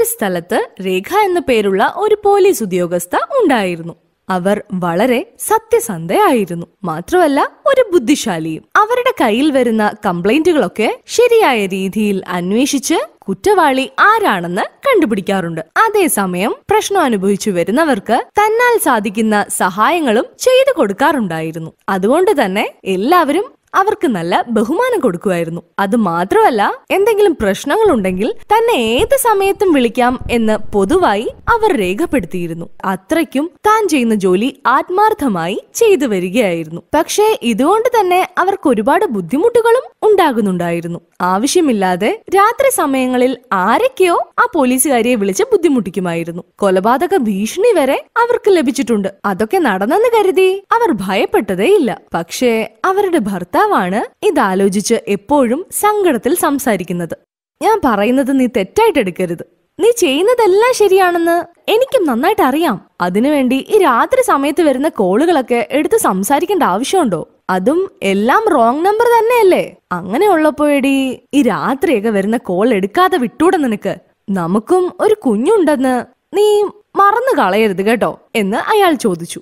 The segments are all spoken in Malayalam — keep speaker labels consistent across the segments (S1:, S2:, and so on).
S1: ഒരു സ്ഥലത്ത് രേഖ എന്ന പേരുള്ള ഒരു പോലീസ് ഉദ്യോഗസ്ഥ ഉണ്ടായിരുന്നു അവർ വളരെ സത്യസന്ധയായിരുന്നു മാത്രമല്ല ഒരു ബുദ്ധിശാലിയും അവരുടെ കയ്യിൽ വരുന്ന കംപ്ലൈന്റുകളൊക്കെ ശരിയായ രീതിയിൽ അന്വേഷിച്ച് കുറ്റവാളി ആരാണെന്ന് കണ്ടുപിടിക്കാറുണ്ട് അതേസമയം പ്രശ്നം അനുഭവിച്ചു വരുന്നവർക്ക് തന്നാൽ സാധിക്കുന്ന സഹായങ്ങളും ചെയ്തു കൊടുക്കാറുണ്ടായിരുന്നു അതുകൊണ്ട് തന്നെ എല്ലാവരും അവർക്ക് നല്ല ബഹുമാനം കൊടുക്കുമായിരുന്നു അത് മാത്രമല്ല എന്തെങ്കിലും പ്രശ്നങ്ങൾ ഉണ്ടെങ്കിൽ തന്നെ ഏത് സമയത്തും വിളിക്കാം എന്ന് പൊതുവായി അവർ രേഖപ്പെടുത്തിയിരുന്നു അത്രയ്ക്കും താൻ ചെയ്യുന്ന ജോലി ആത്മാർത്ഥമായി ചെയ്തു വരികയായിരുന്നു പക്ഷേ ഇതുകൊണ്ട് തന്നെ അവർക്ക് ഒരുപാട് ബുദ്ധിമുട്ടുകളും ഉണ്ടാകുന്നുണ്ടായിരുന്നു ആവശ്യമില്ലാതെ രാത്രി സമയങ്ങളിൽ ആരൊക്കെയോ ആ പോലീസുകാരിയെ വിളിച്ച് ബുദ്ധിമുട്ടിക്കുമായിരുന്നു കൊലപാതക ഭീഷണി വരെ അവർക്ക് ലഭിച്ചിട്ടുണ്ട് അതൊക്കെ നടന്നെന്ന് കരുതി അവർ ഭയപ്പെട്ടതേയില്ല പക്ഷേ അവരുടെ ഭർത്താവാണ് ഇതാലോചിച്ച് എപ്പോഴും സങ്കടത്തിൽ സംസാരിക്കുന്നത് ഞാൻ പറയുന്നത് നീ തെറ്റായിട്ട് എടുക്കരുത് നീ ചെയ്യുന്നതെല്ലാം ശരിയാണെന്ന് എനിക്കും നന്നായിട്ട് അറിയാം അതിനുവേണ്ടി ഈ രാത്രി സമയത്ത് വരുന്ന കോളുകളൊക്കെ എടുത്ത് സംസാരിക്കേണ്ട ആവശ്യമുണ്ടോ അതും എല്ലാം റോങ് നമ്പർ തന്നെയല്ലേ അങ്ങനെ ഉള്ളപ്പോഴേടി ഈ രാത്രിയൊക്കെ വരുന്ന കോൾ എടുക്കാതെ വിട്ടൂടെ നിനക്ക് നമുക്കും ഒരു കുഞ്ഞുണ്ടെന്ന് നീ മറന്നു കളയരുത് കേട്ടോ എന്ന് അയാൾ ചോദിച്ചു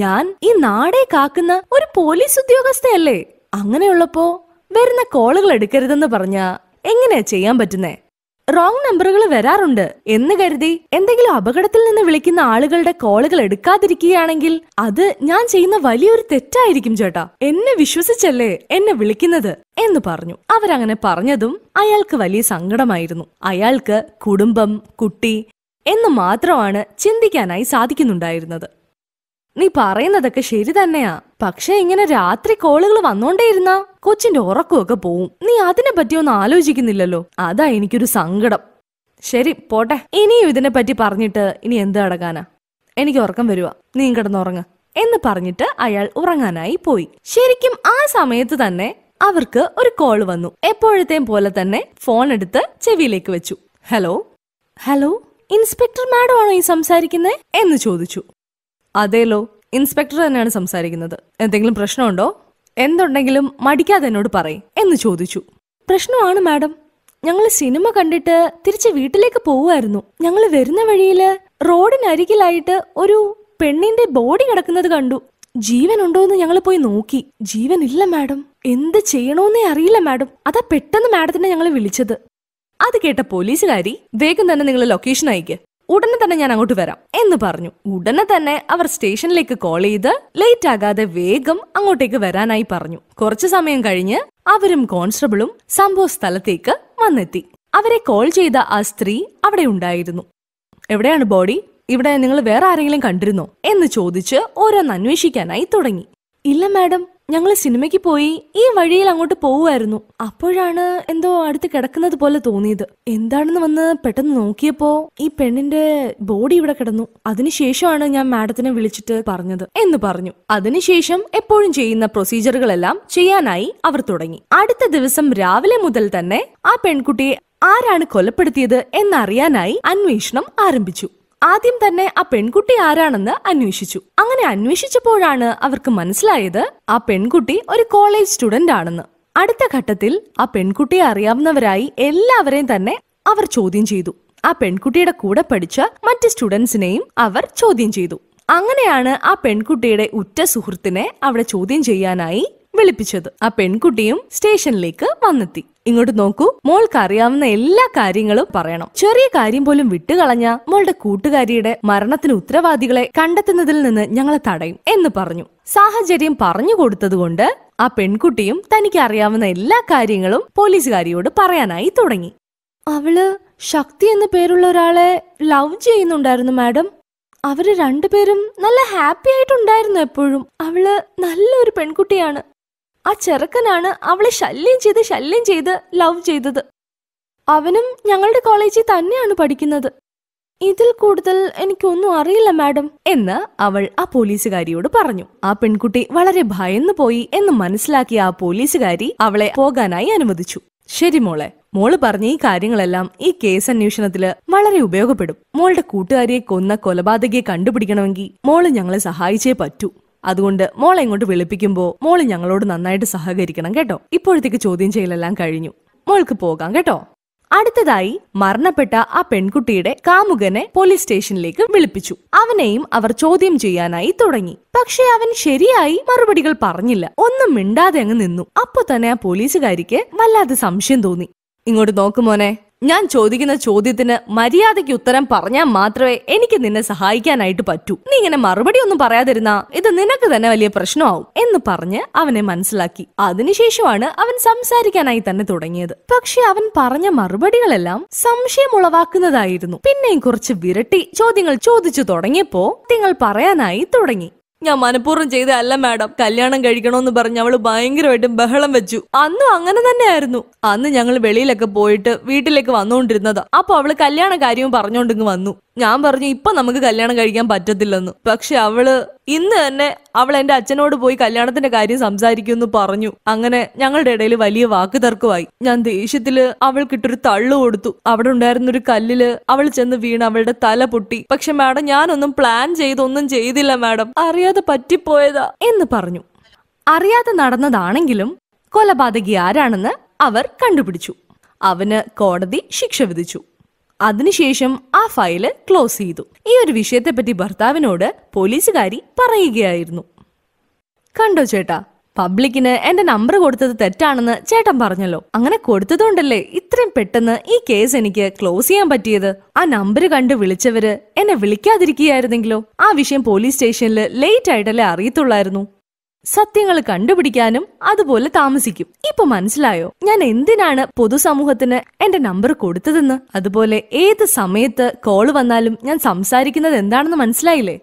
S1: ഞാൻ ഈ നാടെ കാക്കുന്ന ഒരു പോലീസ് ഉദ്യോഗസ്ഥയല്ലേ അങ്ങനെയുള്ളപ്പോ വരുന്ന കോളുകൾ എടുക്കരുതെന്ന് പറഞ്ഞ എങ്ങനെയാ ചെയ്യാൻ പറ്റുന്നേ റോങ് നമ്പറുകൾ വരാറുണ്ട് എന്ന് കരുതി എന്തെങ്കിലും അപകടത്തിൽ നിന്ന് വിളിക്കുന്ന ആളുകളുടെ കോളുകൾ എടുക്കാതിരിക്കുകയാണെങ്കിൽ അത് ഞാൻ ചെയ്യുന്ന വലിയൊരു തെറ്റായിരിക്കും ചേട്ടാ എന്നെ വിശ്വസിച്ചല്ലേ എന്നെ വിളിക്കുന്നത് എന്ന് പറഞ്ഞു അവരങ്ങനെ പറഞ്ഞതും അയാൾക്ക് വലിയ സങ്കടമായിരുന്നു അയാൾക്ക് കുടുംബം കുട്ടി എന്ന് മാത്രമാണ് ചിന്തിക്കാനായി സാധിക്കുന്നുണ്ടായിരുന്നത് നീ പറയുന്നതൊക്കെ ശരി തന്നെയാ പക്ഷെ ഇങ്ങനെ രാത്രി കോളുകൾ വന്നോണ്ടേയിരുന്നാ കൊച്ചിന്റെ ഉറക്കമൊക്കെ പോവും നീ അതിനെ പറ്റിയൊന്നും ആലോചിക്കുന്നില്ലല്ലോ അതാ എനിക്കൊരു സങ്കടം ശരി പോട്ടെ ഇനിയും ഇതിനെ പറ്റി പറഞ്ഞിട്ട് ഇനി എന്ത് അടക്കാനാ എനിക്ക് ഉറക്കം വരുവാ നീ കിടന്നുറങ്ങ എന്ന് പറഞ്ഞിട്ട് അയാൾ ഉറങ്ങാനായി പോയി ശരിക്കും ആ സമയത്ത് തന്നെ അവർക്ക് ഒരു കോൾ വന്നു എപ്പോഴത്തെയും പോലെ തന്നെ ഫോൺ എടുത്ത് ചെവിയിലേക്ക് വെച്ചു ഹലോ ഹലോ ഇൻസ്പെക്ടർ മാഡം ആണോ ഈ സംസാരിക്കുന്നത് എന്ന് ചോദിച്ചു അതേലോ ഇൻസ്പെക്ടർ തന്നെയാണ് സംസാരിക്കുന്നത് എന്തെങ്കിലും പ്രശ്നമുണ്ടോ എന്തുണ്ടെങ്കിലും മടിക്കാതെ എന്നോട് പറയും എന്ന് ചോദിച്ചു പ്രശ്നമാണ് മാഡം ഞങ്ങൾ സിനിമ കണ്ടിട്ട് തിരിച്ച് വീട്ടിലേക്ക് പോവുമായിരുന്നു ഞങ്ങൾ വരുന്ന വഴിയിൽ റോഡിനരികിലായിട്ട് ഒരു പെണ്ണിന്റെ ബോഡി കിടക്കുന്നത് കണ്ടു ജീവൻ ഉണ്ടോ എന്ന് ഞങ്ങൾ പോയി നോക്കി ജീവൻ ഇല്ല മാഡം എന്ത് ചെയ്യണോന്നേ അറിയില്ല മാഡം അതാ പെട്ടെന്ന് മാഡത്തിനെ ഞങ്ങൾ വിളിച്ചത് അത് കേട്ട പോലീസുകാരി വേഗം തന്നെ നിങ്ങൾ ലൊക്കേഷൻ അയക്ക് ഉടനെ തന്നെ ഞാൻ അങ്ങോട്ട് വരാം എന്ന് പറഞ്ഞു ഉടനെ തന്നെ അവർ സ്റ്റേഷനിലേക്ക് കോൾ ചെയ്ത് ലേറ്റ് ആകാതെ വേഗം അങ്ങോട്ടേക്ക് വരാനായി പറഞ്ഞു കുറച്ചു സമയം കഴിഞ്ഞ് അവരും കോൺസ്റ്റബിളും സംഭവ സ്ഥലത്തേക്ക് വന്നെത്തി അവരെ കോൾ ചെയ്ത ആ സ്ത്രീ അവിടെ ഉണ്ടായിരുന്നു എവിടെയാണ് ബോഡി ഇവിടെ നിങ്ങൾ വേറെ ആരെങ്കിലും കണ്ടിരുന്നോ എന്ന് ചോദിച്ച് ഓരോന്ന് അന്വേഷിക്കാനായി തുടങ്ങി ഇല്ല മാഡം ഞങ്ങൾ സിനിമയ്ക്ക് പോയി ഈ വഴിയിൽ അങ്ങോട്ട് പോവുമായിരുന്നു അപ്പോഴാണ് എന്തോ അടുത്ത് കിടക്കുന്നത് പോലെ തോന്നിയത് എന്താണെന്ന് വന്ന് പെട്ടെന്ന് നോക്കിയപ്പോ ഈ പെണ്ണിന്റെ ബോഡി ഇവിടെ കിടന്നു അതിനുശേഷമാണ് ഞാൻ മാഡത്തിനെ വിളിച്ചിട്ട് പറഞ്ഞത് എന്ന് പറഞ്ഞു അതിനുശേഷം എപ്പോഴും ചെയ്യുന്ന പ്രൊസീജിയറുകളെല്ലാം ചെയ്യാനായി അവർ തുടങ്ങി അടുത്ത ദിവസം രാവിലെ മുതൽ തന്നെ ആ പെൺകുട്ടിയെ ആരാണ് കൊലപ്പെടുത്തിയത് എന്നറിയാനായി അന്വേഷണം ആരംഭിച്ചു ആദ്യം തന്നെ ആ പെൺകുട്ടി ആരാണെന്ന് അന്വേഷിച്ചു അങ്ങനെ അന്വേഷിച്ചപ്പോഴാണ് അവർക്ക് മനസ്സിലായത് ആ പെൺകുട്ടി ഒരു കോളേജ് സ്റ്റുഡന്റ് ആണെന്ന് അടുത്ത ഘട്ടത്തിൽ ആ പെൺകുട്ടിയെ അറിയാവുന്നവരായി എല്ലാവരെയും തന്നെ അവർ ചോദ്യം ചെയ്തു ആ പെൺകുട്ടിയുടെ കൂടെ പഠിച്ച മറ്റ് സ്റ്റുഡൻസിനെയും അവർ ചോദ്യം ചെയ്തു അങ്ങനെയാണ് ആ പെൺകുട്ടിയുടെ ഉറ്റ സുഹൃത്തിനെ അവിടെ ചോദ്യം ചെയ്യാനായി വിളിപ്പിച്ചത് ആ പെൺകുട്ടിയും സ്റ്റേഷനിലേക്ക് വന്നെത്തി ഇങ്ങോട്ട് നോക്കൂ മോൾക്ക് അറിയാവുന്ന എല്ലാ കാര്യങ്ങളും പറയണം ചെറിയ കാര്യം പോലും വിട്ടുകളഞ്ഞ മോളുടെ കൂട്ടുകാരിയുടെ മരണത്തിന് ഉത്തരവാദികളെ കണ്ടെത്തുന്നതിൽ നിന്ന് ഞങ്ങളെ തടയും എന്ന് പറഞ്ഞു സാഹചര്യം പറഞ്ഞു കൊടുത്തതുകൊണ്ട് ആ പെൺകുട്ടിയും തനിക്ക് അറിയാവുന്ന എല്ലാ കാര്യങ്ങളും പോലീസുകാരിയോട് പറയാനായി തുടങ്ങി അവള് ശക്തി എന്ന പേരുള്ള ഒരാളെ ലവ് ചെയ്യുന്നുണ്ടായിരുന്നു മാഡം അവര് രണ്ടുപേരും നല്ല ഹാപ്പി ആയിട്ടുണ്ടായിരുന്നു എപ്പോഴും അവള് നല്ലൊരു പെൺകുട്ടിയാണ് ആ ചെറുക്കനാണ് അവളെ ശല്യം ചെയ്ത് ശല്യം ചെയ്ത് ലവ് ചെയ്തത് അവനും ഞങ്ങളുടെ കോളേജിൽ തന്നെയാണ് പഠിക്കുന്നത് ഇതിൽ കൂടുതൽ എനിക്കൊന്നും അറിയില്ല മാഡം എന്ന് അവൾ ആ പോലീസുകാരിയോട് പറഞ്ഞു ആ പെൺകുട്ടി വളരെ ഭയന്നു പോയി എന്ന് മനസ്സിലാക്കിയ ആ പോലീസുകാരി അവളെ പോകാനായി അനുവദിച്ചു ശരി മോളെ മോള് പറഞ്ഞ ഈ കാര്യങ്ങളെല്ലാം ഈ കേസ് അന്വേഷണത്തില് വളരെ ഉപയോഗപ്പെടും മോളുടെ കൂട്ടുകാരിയെ കൊന്ന കൊലപാതകയെ കണ്ടുപിടിക്കണമെങ്കിൽ മോള് ഞങ്ങളെ സഹായിച്ചേ പറ്റൂ അതുകൊണ്ട് മോളെ ഇങ്ങോട്ട് വിളിപ്പിക്കുമ്പോൾ മോള് ഞങ്ങളോട് നന്നായിട്ട് സഹകരിക്കണം കേട്ടോ ഇപ്പോഴത്തേക്ക് ചോദ്യം ചെയ്യലെല്ലാം കഴിഞ്ഞു മോൾക്ക് പോകാം കേട്ടോ അടുത്തതായി മരണപ്പെട്ട ആ പെൺകുട്ടിയുടെ കാമുകനെ പോലീസ് സ്റ്റേഷനിലേക്ക് വിളിപ്പിച്ചു അവനെയും അവർ ചോദ്യം ചെയ്യാനായി തുടങ്ങി പക്ഷെ അവൻ ശരിയായി മറുപടികൾ പറഞ്ഞില്ല ഒന്നും മിണ്ടാതെ അങ്ങ് നിന്നു അപ്പൊ തന്നെ ആ പോലീസുകാരിക്ക് വല്ലാതെ സംശയം തോന്നി ഇങ്ങോട്ട് നോക്കുമോനെ ഞാൻ ചോദിക്കുന്ന ചോദ്യത്തിന് മര്യാദയ്ക്ക് ഉത്തരം പറഞ്ഞാൽ മാത്രമേ എനിക്ക് നിന്നെ സഹായിക്കാനായിട്ട് പറ്റൂ നീ ഇങ്ങനെ മറുപടി ഒന്നും പറയാതിരുന്ന ഇത് നിനക്ക് തന്നെ വലിയ പ്രശ്നമാവും എന്ന് പറഞ്ഞ് അവനെ മനസ്സിലാക്കി അതിനുശേഷമാണ് അവൻ സംസാരിക്കാനായി തന്നെ തുടങ്ങിയത് പക്ഷെ അവൻ പറഞ്ഞ മറുപടികളെല്ലാം സംശയം ഉളവാക്കുന്നതായിരുന്നു പിന്നെയും കുറച്ച് വിരട്ടി ചോദ്യങ്ങൾ ചോദിച്ചു തുടങ്ങിയപ്പോ നിങ്ങൾ പറയാനായി തുടങ്ങി ഞാൻ മനഃപൂർവ്വം ചെയ്തതല്ല മാഡം കല്യാണം കഴിക്കണമെന്ന് പറഞ്ഞ് അവള് ഭയങ്കരമായിട്ട് ബഹളം വെച്ചു അന്നും അങ്ങനെ തന്നെയായിരുന്നു അന്ന് ഞങ്ങൾ വെളിയിലൊക്കെ പോയിട്ട് വീട്ടിലേക്ക് വന്നുകൊണ്ടിരുന്നതാ അപ്പൊ അവള് കല്യാണ കാര്യവും പറഞ്ഞുകൊണ്ടിങ്ങ് വന്നു ഞാൻ പറഞ്ഞു ഇപ്പൊ നമുക്ക് കല്യാണം കഴിക്കാൻ പറ്റത്തില്ലെന്ന് പക്ഷെ അവള് ഇന്ന് തന്നെ അവൾ എന്റെ അച്ഛനോട് പോയി കല്യാണത്തിന്റെ കാര്യം സംസാരിക്കുമെന്ന് പറഞ്ഞു അങ്ങനെ ഞങ്ങളുടെ ഇടയിൽ വലിയ വാക്ക് തർക്കമായി ഞാൻ ദേഷ്യത്തില് അവൾക്കിട്ടൊരു തള്ളു കൊടുത്തു അവിടെ ഉണ്ടായിരുന്ന ഒരു കല്ലില് അവൾ ചെന്ന് വീണ് അവളുടെ തല പൊട്ടി പക്ഷെ മാഡം ഞാനൊന്നും പ്ലാൻ ചെയ്തൊന്നും ചെയ്തില്ല മാഡം അറിയാതെ പറ്റിപ്പോയതാ എന്ന് പറഞ്ഞു അറിയാതെ നടന്നതാണെങ്കിലും കൊലപാതകി ആരാണെന്ന് അവർ കണ്ടുപിടിച്ചു അവന് കോടതി ശിക്ഷ വിധിച്ചു അതിനുശേഷം ആ ഫയല് ക്ലോസ് ചെയ്തു ഈ ഒരു വിഷയത്തെ പറ്റി ഭർത്താവിനോട് പോലീസുകാരി പറയുകയായിരുന്നു കണ്ടോ ചേട്ടാ പബ്ലിക്കിന് എന്റെ നമ്പർ കൊടുത്തത് തെറ്റാണെന്ന് ചേട്ടൻ പറഞ്ഞല്ലോ അങ്ങനെ കൊടുത്തതുകൊണ്ടല്ലേ ഇത്രയും പെട്ടെന്ന് ഈ കേസ് എനിക്ക് ക്ലോസ് ചെയ്യാൻ പറ്റിയത് ആ നമ്പർ കണ്ട് വിളിച്ചവര് എന്നെ വിളിക്കാതിരിക്കുകയായിരുന്നെങ്കിലോ ആ വിഷയം പോലീസ് സ്റ്റേഷനിൽ ലേറ്റ് ആയിട്ടല്ലേ അറിയത്തുള്ളായിരുന്നു സത്യങ്ങൾ കണ്ടുപിടിക്കാനും അതുപോലെ താമസിക്കും ഇപ്പൊ മനസ്സിലായോ ഞാൻ എന്തിനാണ് പൊതുസമൂഹത്തിന് എന്റെ നമ്പർ കൊടുത്തതെന്ന് അതുപോലെ ഏത് സമയത്ത് കോൾ വന്നാലും ഞാൻ സംസാരിക്കുന്നത് എന്താണെന്ന് മനസ്സിലായില്ലേ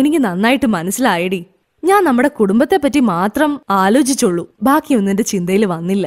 S1: എനിക്ക് നന്നായിട്ട് മനസ്സിലായടി ഞാൻ നമ്മുടെ കുടുംബത്തെ പറ്റി മാത്രം ആലോചിച്ചുള്ളൂ ബാക്കിയൊന്നും എന്റെ ചിന്തയിൽ വന്നില്ല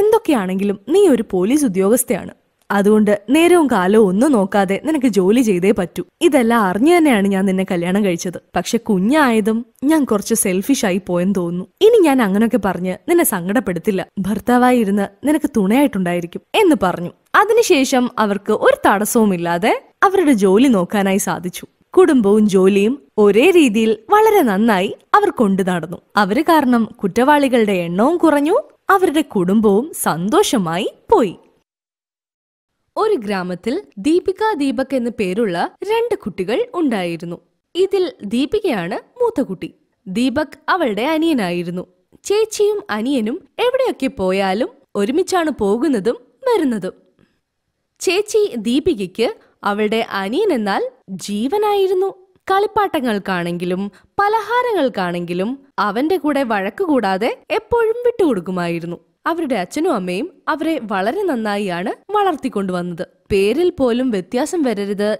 S1: എന്തൊക്കെയാണെങ്കിലും നീ ഒരു പോലീസ് ഉദ്യോഗസ്ഥയാണ് അതുകൊണ്ട് നേരവും കാലവും ഒന്നും നോക്കാതെ നിനക്ക് ജോലി ചെയ്തേ പറ്റൂ ഇതെല്ലാം അറിഞ്ഞു തന്നെയാണ് ഞാൻ നിന്നെ കല്യാണം കഴിച്ചത് പക്ഷെ കുഞ്ഞായതും ഞാൻ കുറച്ച് സെൽഫിഷ് ആയി പോയെന്ന് തോന്നുന്നു ഇനി ഞാൻ അങ്ങനെയൊക്കെ പറഞ്ഞ് നിന്നെ സങ്കടപ്പെടുത്തില്ല ഭർത്താവായി ഇരുന്ന് നിനക്ക് തുണയായിട്ടുണ്ടായിരിക്കും എന്ന് പറഞ്ഞു അതിനുശേഷം അവർക്ക് ഒരു തടസ്സവുമില്ലാതെ അവരുടെ ജോലി നോക്കാനായി സാധിച്ചു കുടുംബവും ജോലിയും ഒരേ രീതിയിൽ വളരെ നന്നായി അവർ കൊണ്ടു നടന്നു അവര് കാരണം കുറ്റവാളികളുടെ എണ്ണവും കുറഞ്ഞു അവരുടെ കുടുംബവും സന്തോഷമായി പോയി ഒരു ഗ്രാമത്തിൽ ദീപിക ദീപക് എന്ന പേരുള്ള രണ്ട് കുട്ടികൾ ഉണ്ടായിരുന്നു ഇതിൽ ദീപികയാണ് മൂത്ത കുട്ടി ദീപക് അവളുടെ അനിയനായിരുന്നു ചേച്ചിയും അനിയനും എവിടെയൊക്കെ പോയാലും ഒരുമിച്ചാണ് പോകുന്നതും വരുന്നതും ചേച്ചി ദീപികയ്ക്ക് അവളുടെ അനിയൻ എന്നാൽ ജീവനായിരുന്നു കളിപ്പാട്ടങ്ങൾക്കാണെങ്കിലും പലഹാരങ്ങൾക്കാണെങ്കിലും അവന്റെ കൂടെ വഴക്കുകൂടാതെ എപ്പോഴും വിട്ടുകൊടുക്കുമായിരുന്നു അവരുടെ അച്ഛനും അമ്മയും അവരെ വളരെ നന്നായിയാണ് വളർത്തിക്കൊണ്ടുവന്നത് പേരിൽ പോലും വ്യത്യാസം വരരുത്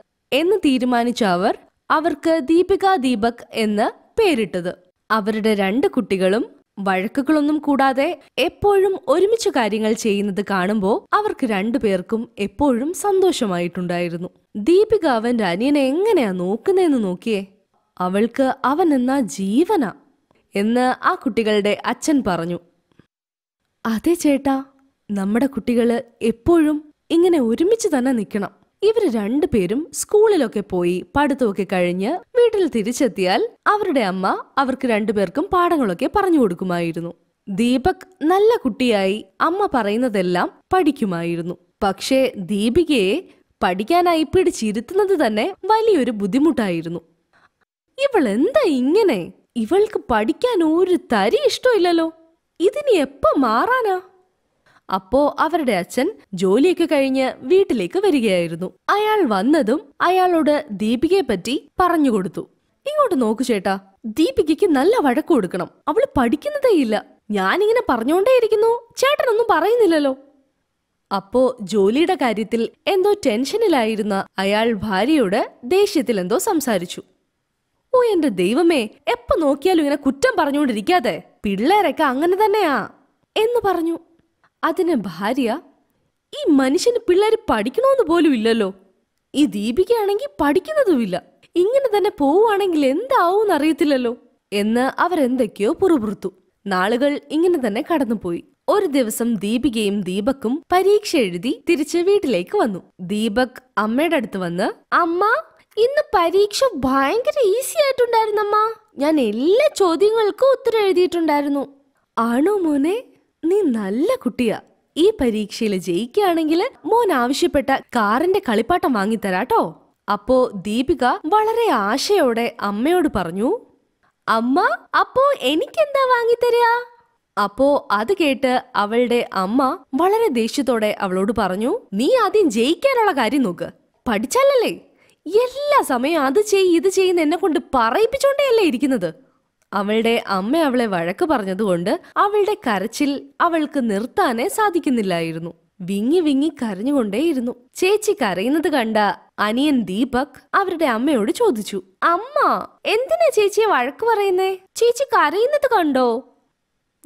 S1: എന്ന് തീരുമാനിച്ച അവർ അവർക്ക് ദീപിക ദീപക് എന്ന് പേരിട്ടത് അവരുടെ രണ്ട് കുട്ടികളും വഴക്കുകളൊന്നും കൂടാതെ എപ്പോഴും ഒരുമിച്ച് കാര്യങ്ങൾ ചെയ്യുന്നത് കാണുമ്പോൾ അവർക്ക് രണ്ടുപേർക്കും എപ്പോഴും സന്തോഷമായിട്ടുണ്ടായിരുന്നു ദീപിക അവന്റെ അനിയനെ എങ്ങനെയാ നോക്കുന്നതെന്ന് നോക്കിയേ അവൾക്ക് അവൻ എന്നാ ജീവന എന്ന് ആ കുട്ടികളുടെ അച്ഛൻ പറഞ്ഞു അതെ ചേട്ടാ നമ്മുടെ കുട്ടികള് എപ്പോഴും ഇങ്ങനെ ഒരുമിച്ച് തന്നെ നിൽക്കണം ഇവർ രണ്ടുപേരും സ്കൂളിലൊക്കെ പോയി പഠിത്തമൊക്കെ കഴിഞ്ഞ് വീട്ടിൽ തിരിച്ചെത്തിയാൽ അവരുടെ അമ്മ അവർക്ക് രണ്ടുപേർക്കും പാഠങ്ങളൊക്കെ പറഞ്ഞു കൊടുക്കുമായിരുന്നു ദീപക് നല്ല കുട്ടിയായി അമ്മ പറയുന്നതെല്ലാം പഠിക്കുമായിരുന്നു പക്ഷേ ദീപികയെ പഠിക്കാനായി പിടിച്ചിരുത്തുന്നത് തന്നെ വലിയൊരു ബുദ്ധിമുട്ടായിരുന്നു ഇവൾ എന്താ ഇങ്ങനെ ഇവൾക്ക് പഠിക്കാൻ ഒരു തരി ഇഷ്ടമില്ലല്ലോ ഇതിനി എപ്പോ മാറാനാ അപ്പോ അവരുടെ അച്ഛൻ ജോലിയൊക്കെ കഴിഞ്ഞ് വീട്ടിലേക്ക് വരികയായിരുന്നു അയാൾ വന്നതും അയാളോട് ദീപികയെ പറ്റി പറഞ്ഞു കൊടുത്തു ഇങ്ങോട്ട് നോക്കു ചേട്ടാ ദീപികയ്ക്ക് നല്ല വഴക്ക് കൊടുക്കണം അവള് പഠിക്കുന്നതേ ഇല്ല ഞാനിങ്ങനെ പറഞ്ഞുകൊണ്ടേയിരിക്കുന്നു ചേട്ടനൊന്നും പറയുന്നില്ലല്ലോ അപ്പോ ജോലിയുടെ കാര്യത്തിൽ എന്തോ ടെൻഷനിലായിരുന്ന അയാൾ ഭാര്യയോട് ദേഷ്യത്തിൽ എന്തോ സംസാരിച്ചു ഓ എന്റെ ദൈവമേ എപ്പോ നോക്കിയാലും ഇങ്ങനെ കുറ്റം പറഞ്ഞുകൊണ്ടിരിക്കാതെ പിള്ളേരൊക്കെ അങ്ങനെ തന്നെയാ എന്ന് പറഞ്ഞു അതിന് ഭാര്യ ഈ മനുഷ്യന് പിള്ളേർ പഠിക്കണമെന്ന് പോലും ഇല്ലല്ലോ ഈ ദീപികയാണെങ്കിൽ പഠിക്കുന്നതുമില്ല ഇങ്ങനെ തന്നെ പോവുകയാണെങ്കിൽ എന്താവും അറിയത്തില്ലല്ലോ എന്ന് അവരെന്തൊക്കെയോ പുറപുറത്തു നാളുകൾ ഇങ്ങനെ തന്നെ കടന്നുപോയി ഒരു ദിവസം ദീപികയും ദീപക്കും പരീക്ഷ എഴുതി തിരിച്ച് വീട്ടിലേക്ക് വന്നു ദീപക് അമ്മയുടെ അടുത്ത് വന്ന് അമ്മ ഇന്ന് പരീക്ഷ ഭയങ്കര ഈസി ആയിട്ടുണ്ടായിരുന്നമ്മ ഞാൻ എല്ലാ ചോദ്യങ്ങൾക്കും ഉത്തരം എഴുതിയിട്ടുണ്ടായിരുന്നു ആണോ മോനെ നീ നല്ല കുട്ടിയാ ഈ പരീക്ഷയിൽ ജയിക്കുകയാണെങ്കിൽ മോൻ ആവശ്യപ്പെട്ട കാറിന്റെ കളിപ്പാട്ടം വാങ്ങിത്തരാട്ടോ അപ്പോ ദീപിക വളരെ ആശയോടെ അമ്മയോട് പറഞ്ഞു അമ്മ അപ്പോ എനിക്കെന്താ വാങ്ങിത്തരാ അപ്പോ അത് കേട്ട് അവളുടെ അമ്മ വളരെ ദേഷ്യത്തോടെ അവളോട് പറഞ്ഞു നീ ആദ്യം ജയിക്കാനുള്ള കാര്യം നോക്ക് പഠിച്ചാലല്ലേ എല്ലാ സമയവും അത് ചെയ് ഇത് ചെയ്യുന്ന എന്നെ കൊണ്ട് പറയിപ്പിച്ചോണ്ടേയല്ലേ ഇരിക്കുന്നത് അവളുടെ അമ്മ അവളെ വഴക്ക് പറഞ്ഞതുകൊണ്ട് അവളുടെ കരച്ചിൽ അവൾക്ക് നിർത്താനേ സാധിക്കുന്നില്ലായിരുന്നു വിങ്ങി വിങ്ങി കരഞ്ഞുകൊണ്ടേയിരുന്നു ചേച്ചി കരയുന്നത് കണ്ട അനിയൻ ദീപക് അവരുടെ അമ്മയോട് ചോദിച്ചു അമ്മ എന്തിനാ ചേച്ചിയെ വഴക്ക് പറയുന്നേ ചേച്ചി കരയുന്നത് കണ്ടോ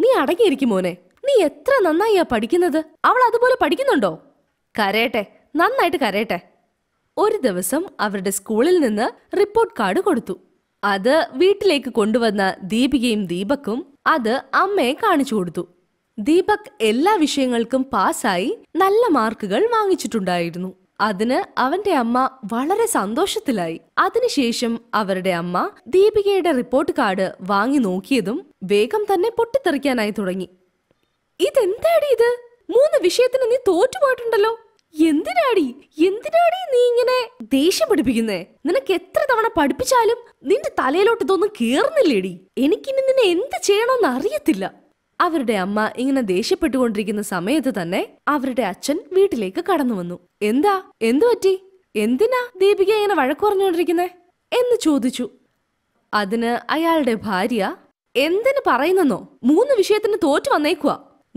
S1: നീ അടങ്ങിയിരിക്കും മോനെ നീ എത്ര നന്നായിയാ പഠിക്കുന്നത് അവൾ അതുപോലെ പഠിക്കുന്നുണ്ടോ കരയട്ടെ നന്നായിട്ട് കരയട്ടെ ഒരു ദിവസം അവരുടെ സ്കൂളിൽ നിന്ന് റിപ്പോർട്ട് കാർഡ് കൊടുത്തു അത് വീട്ടിലേക്ക് കൊണ്ടുവന്ന ദീപികയും ദീപക്കും അത് അമ്മയെ കാണിച്ചു കൊടുത്തു ദീപക് എല്ലാ വിഷയങ്ങൾക്കും പാസ്സായി നല്ല മാർക്കുകൾ വാങ്ങിച്ചിട്ടുണ്ടായിരുന്നു അതിന് അവന്റെ അമ്മ വളരെ സന്തോഷത്തിലായി അതിനുശേഷം അവരുടെ അമ്മ ദീപികയുടെ റിപ്പോർട്ട് കാർഡ് വാങ്ങി നോക്കിയതും വേഗം തന്നെ പൊട്ടിത്തെറിക്കാനായി തുടങ്ങി ഇതെന്താടി ഇത് മൂന്ന് വിഷയത്തിന് നീ തോറ്റുപോയിട്ടുണ്ടല്ലോ എന്തിനാടി എന്തിനാടി നീ ഇങ്ങനെ ദേഷ്യം പഠിപ്പിക്കുന്നേ നിനക്ക് എത്ര തവണ പഠിപ്പിച്ചാലും നിന്റെ തലയിലോട്ട് ഇതൊന്നും കേറുന്നില്ലേടി എനിക്കിനി നിന്നെ എന്ത് ചെയ്യണമെന്ന് അറിയത്തില്ല അവരുടെ അമ്മ ഇങ്ങനെ ദേഷ്യപ്പെട്ടുകൊണ്ടിരിക്കുന്ന സമയത്ത് തന്നെ അവരുടെ അച്ഛൻ വീട്ടിലേക്ക് കടന്നു വന്നു എന്താ എന്തു പറ്റി എന്തിനാ ദീപിക ഇങ്ങനെ വഴക്കു പറഞ്ഞുകൊണ്ടിരിക്കുന്നേ എന്ന് ചോദിച്ചു അതിന് അയാളുടെ ഭാര്യ എന്തിനു പറയുന്നെന്നോ മൂന്ന് വിഷയത്തിന് തോറ്റു വന്നേക്കുക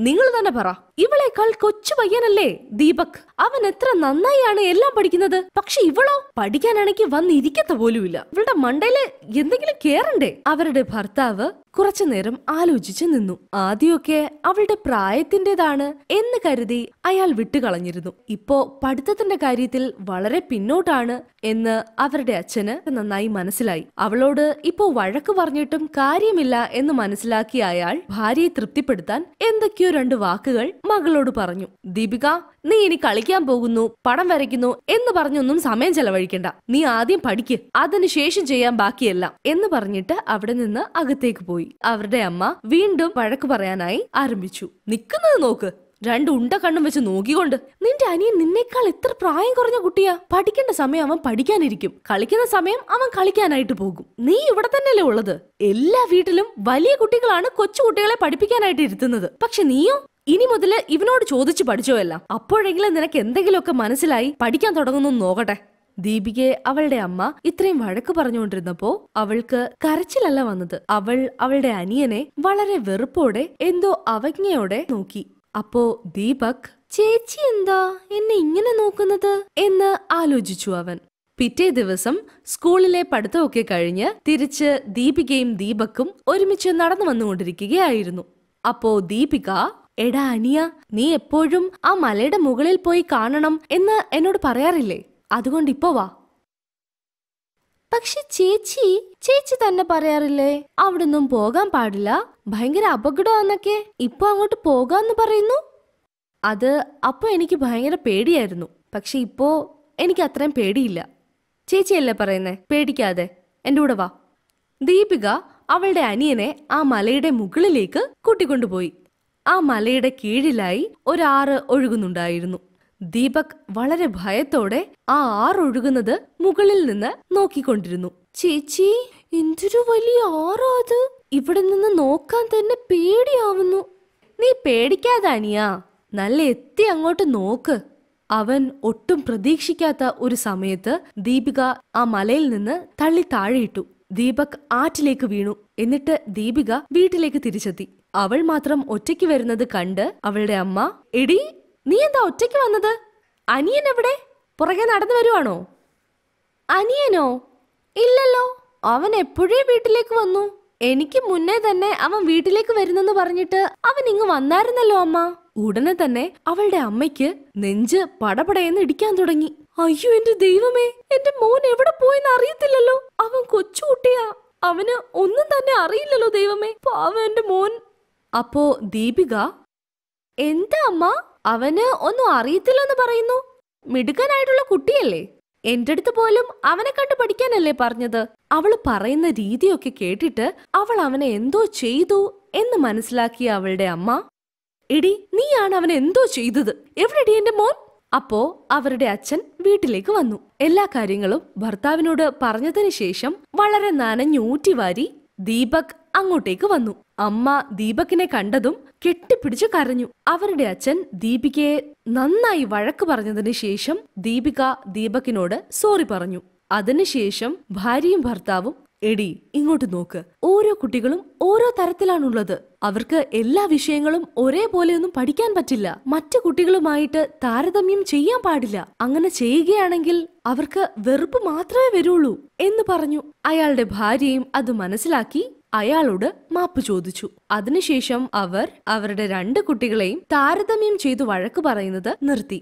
S1: നിങ്ങൾ തന്നെ പറ ഇവളെക്കാൾ കൊച്ചു പയ്യനല്ലേ ദീപക് അവൻ എത്ര നന്നായാണ് എല്ലാം പഠിക്കുന്നത് പക്ഷെ ഇവളോ പഠിക്കാനാണെങ്കിൽ വന്നിരിക്കത്ത പോലുമില്ല ഇവളുടെ മണ്ടയില് എന്തെങ്കിലും കേറണ്ടേ അവരുടെ ഭർത്താവ് കുറച്ചു നേരം ആലോചിച്ചു നിന്നു ആദ്യമൊക്കെ അവളുടെ പ്രായത്തിന്റേതാണ് എന്ന് കരുതി അയാൾ വിട്ടുകളഞ്ഞിരുന്നു ഇപ്പോ പഠിത്തത്തിന്റെ കാര്യത്തിൽ വളരെ പിന്നോട്ടാണ് എന്ന് അവരുടെ അച്ഛന് നന്നായി മനസ്സിലായി അവളോട് ഇപ്പോ വഴക്ക് പറഞ്ഞിട്ടും കാര്യമില്ല എന്ന് മനസ്സിലാക്കിയ അയാൾ ഭാര്യയെ തൃപ്തിപ്പെടുത്താൻ എന്തൊക്കെയോ രണ്ട് വാക്കുകൾ മകളോട് പറഞ്ഞു ദീപിക നീ ഇനി കളിക്കാൻ പോകുന്നു പടം വരയ്ക്കുന്നു എന്ന് പറഞ്ഞൊന്നും സമയം ചെലവഴിക്കണ്ട നീ ആദ്യം പഠിക്ക് അതിനുശേഷം ചെയ്യാൻ ബാക്കിയല്ല എന്ന് പറഞ്ഞിട്ട് അവിടെ നിന്ന് അകത്തേക്ക് പോയി അവരുടെ അമ്മ വീണ്ടും വഴക്ക് പറയാനായി ആരംഭിച്ചു നിക്കുന്നത് നോക്ക് രണ്ട് ഉണ്ട കണ്ണും വെച്ച് നോക്കിക്കൊണ്ട് നിന്റെ അനിയൻ നിന്നേക്കാൾ എത്ര പ്രായം കുറഞ്ഞ കുട്ടിയാ പഠിക്കേണ്ട സമയം അവൻ പഠിക്കാനിരിക്കും കളിക്കുന്ന സമയം അവൻ കളിക്കാനായിട്ട് പോകും നീ ഇവിടെ തന്നെയല്ലേ ഉള്ളത് എല്ലാ വീട്ടിലും വലിയ കുട്ടികളാണ് കൊച്ചുകുട്ടികളെ പഠിപ്പിക്കാനായിട്ട് ഇരുത്തുന്നത് പക്ഷെ നീയോ ഇനി മുതൽ ഇവനോട് ചോദിച്ചു പഠിച്ചോ എല്ലാം അപ്പോഴെങ്കിലും നിനക്ക് എന്തെങ്കിലുമൊക്കെ മനസ്സിലായി പഠിക്കാൻ തുടങ്ങുന്നു നോക്കട്ടെ ദീപികയെ അവളുടെ അമ്മ ഇത്രയും വഴക്ക് പറഞ്ഞുകൊണ്ടിരുന്നപ്പോ അവൾക്ക് കരച്ചിലല്ല വന്നത് അവൾ അവളുടെ അനിയനെ വളരെ വെറുപ്പോടെ എന്തോ അവജ്ഞയോടെ നോക്കി അപ്പോ ദീപക് ചേച്ചി എന്താ എന്നെ ഇങ്ങനെ നോക്കുന്നത് എന്ന് ആലോചിച്ചു അവൻ പിറ്റേ ദിവസം സ്കൂളിലെ പഠിത്തമൊക്കെ കഴിഞ്ഞ് തിരിച്ച് ദീപികയും ദീപക്കും ഒരുമിച്ച് നടന്നു വന്നുകൊണ്ടിരിക്കുകയായിരുന്നു അപ്പോ ദീപിക എടാ അനിയ നീ എപ്പോഴും ആ മലയുടെ മുകളിൽ പോയി കാണണം എന്ന് എന്നോട് പറയാറില്ലേ അതുകൊണ്ട് ഇപ്പോ വാ പക്ഷെ ചേച്ചി ചേച്ചി തന്നെ പറയാറില്ലേ അവിടൊന്നും പോകാൻ പാടില്ല ഭയങ്കര അപകടമാന്നൊക്കെ ഇപ്പൊ അങ്ങോട്ട് പോകാന്ന് പറയുന്നു അത് അപ്പോൾ എനിക്ക് ഭയങ്കര പേടിയായിരുന്നു പക്ഷെ ഇപ്പോ എനിക്ക് അത്രയും പേടിയില്ല ചേച്ചിയല്ലേ പറയുന്നേ പേടിക്കാതെ എൻ്റെ കൂടെ വാ ദീപിക അവളുടെ അനിയനെ ആ മലയുടെ മുകളിലേക്ക് കൂട്ടിക്കൊണ്ടുപോയി ആ മലയുടെ കീഴിലായി ഒരാറ് ഒഴുകുന്നുണ്ടായിരുന്നു ദീപക് വളരെ ഭയത്തോടെ ആ ആറൊഴുകുന്നത് മുകളിൽ നിന്ന് നോക്കിക്കൊണ്ടിരുന്നു ചേച്ചി എന്തൊരു വലിയ ആറോ അത് ഇവിടെ നിന്ന് നോക്കാൻ തന്നെ പേടിയാവുന്നു നീ പേടിക്കാതാനിയാ നല്ല എത്തി അങ്ങോട്ട് നോക്ക് അവൻ ഒട്ടും പ്രതീക്ഷിക്കാത്ത ഒരു സമയത്ത് ദീപിക ആ മലയിൽ നിന്ന് തള്ളി താഴെയിട്ടു ദീപക് ആറ്റിലേക്ക് വീണു എന്നിട്ട് ദീപിക വീട്ടിലേക്ക് തിരിച്ചെത്തി അവൾ മാത്രം ഒറ്റയ്ക്ക് വരുന്നത് കണ്ട് അവളുടെ അമ്മ എടി നീ എന്താ ഒറ്റയ്ക്ക് വന്നത് അനിയൻ എവിടെ പുറകെ നടന്നു വരുവാണോ അനിയനോ ഇല്ലല്ലോ അവൻ എപ്പോഴേ വീട്ടിലേക്ക് വന്നു എനിക്ക് മുന്നേ തന്നെ അവൻ വീട്ടിലേക്ക് വരുന്നെന്ന് പറഞ്ഞിട്ട് അവൻ ഇങ്ങ് വന്നായിരുന്നല്ലോ അമ്മ ഉടനെ തന്നെ അവളുടെ അമ്മയ്ക്ക് നെഞ്ച് പടപടയെന്ന് ഇടിക്കാൻ തുടങ്ങി അയ്യോ എന്റെ ദൈവമേ എന്റെ മോൻ എവിടെ പോയെന്ന് അറിയത്തില്ലല്ലോ അവൻ കൊച്ചുകുട്ടിയാ അവന് ഒന്നും തന്നെ അറിയില്ലല്ലോ ദൈവമേ പാവ എന്റെ മോൻ അപ്പോ ദീപിക എന്താ അമ്മ അവന് ഒന്നും അറിയത്തില്ലെന്ന് പറയുന്നു മിടുക്കനായിട്ടുള്ള കുട്ടിയല്ലേ എന്റെ അടുത്ത് പോലും അവനെ കണ്ട് പഠിക്കാനല്ലേ പറഞ്ഞത് അവൾ പറയുന്ന രീതിയൊക്കെ കേട്ടിട്ട് അവൾ അവനെ എന്തോ ചെയ്തു എന്ന് മനസ്സിലാക്കിയ അവളുടെ അമ്മ എടി നീയാണ് അവൻ എന്തോ ചെയ്തത് എവിടെടി എന്റെ മോൻ അപ്പോ അവരുടെ അച്ഛൻ വീട്ടിലേക്ക് വന്നു എല്ലാ കാര്യങ്ങളും ഭർത്താവിനോട് പറഞ്ഞതിന് ശേഷം വളരെ നനഞ്ഞൂറ്റി വാരി ദീപക് അങ്ങോട്ടേക്ക് വന്നു അമ്മ ദീപകിനെ കണ്ടതും കെട്ടിപ്പിടിച്ച് കരഞ്ഞു അവരുടെ അച്ഛൻ ദീപികയെ നന്നായി വഴക്ക് പറഞ്ഞതിന് ശേഷം ദീപിക ദീപകിനോട് സോറി പറഞ്ഞു അതിനുശേഷം ഭാര്യയും ഭർത്താവും എടി ഇങ്ങോട്ട് നോക്ക് ഓരോ കുട്ടികളും ഓരോ തരത്തിലാണുള്ളത് അവർക്ക് എല്ലാ വിഷയങ്ങളും ഒരേപോലെയൊന്നും പഠിക്കാൻ പറ്റില്ല മറ്റു കുട്ടികളുമായിട്ട് താരതമ്യം ചെയ്യാൻ പാടില്ല അങ്ങനെ ചെയ്യുകയാണെങ്കിൽ അവർക്ക് വെറുപ്പ് മാത്രമേ വരുള്ളൂ എന്ന് പറഞ്ഞു അയാളുടെ ഭാര്യയും അത് മനസ്സിലാക്കി അയാളോട് മാപ്പ് ചോദിച്ചു അതിനുശേഷം അവർ അവരുടെ രണ്ട് കുട്ടികളെയും താരതമ്യം ചെയ്തു വഴക്ക് പറയുന്നത് നിർത്തി